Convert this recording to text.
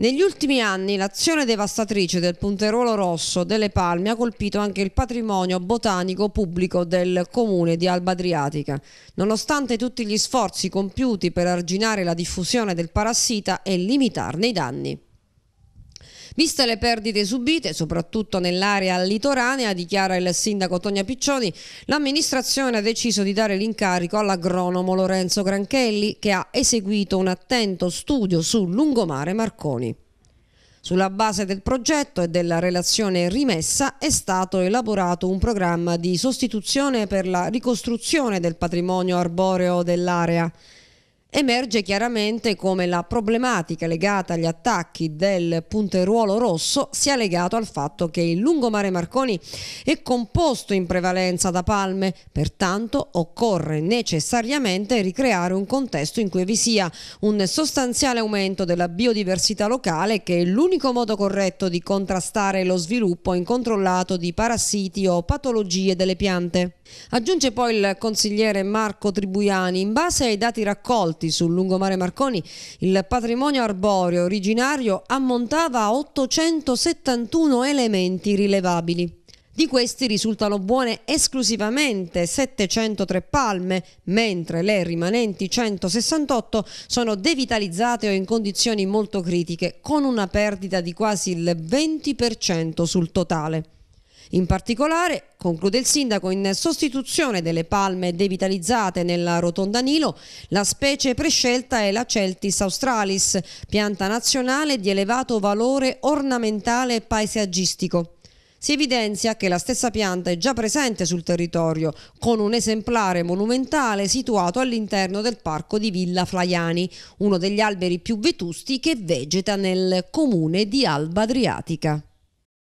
Negli ultimi anni l'azione devastatrice del punterolo rosso delle palme ha colpito anche il patrimonio botanico pubblico del comune di Alba Adriatica. Nonostante tutti gli sforzi compiuti per arginare la diffusione del parassita e limitarne i danni. Viste le perdite subite, soprattutto nell'area litoranea, dichiara il sindaco Tonia Piccioni, l'amministrazione ha deciso di dare l'incarico all'agronomo Lorenzo Granchelli che ha eseguito un attento studio su lungomare Marconi. Sulla base del progetto e della relazione rimessa è stato elaborato un programma di sostituzione per la ricostruzione del patrimonio arboreo dell'area emerge chiaramente come la problematica legata agli attacchi del punteruolo rosso sia legata al fatto che il lungomare Marconi è composto in prevalenza da palme, pertanto occorre necessariamente ricreare un contesto in cui vi sia un sostanziale aumento della biodiversità locale che è l'unico modo corretto di contrastare lo sviluppo incontrollato di parassiti o patologie delle piante. Aggiunge poi il consigliere Marco Tribuiani, in base ai dati raccolti morti sul lungomare Marconi, il patrimonio arboreo originario ammontava a 871 elementi rilevabili. Di questi risultano buone esclusivamente 703 palme, mentre le rimanenti 168 sono devitalizzate o in condizioni molto critiche, con una perdita di quasi il 20% sul totale. In particolare, conclude il sindaco, in sostituzione delle palme devitalizzate nella rotonda Nilo, la specie prescelta è la Celtis australis, pianta nazionale di elevato valore ornamentale e paesaggistico. Si evidenzia che la stessa pianta è già presente sul territorio, con un esemplare monumentale situato all'interno del parco di Villa Flaiani, uno degli alberi più vetusti che vegeta nel comune di Alba Adriatica.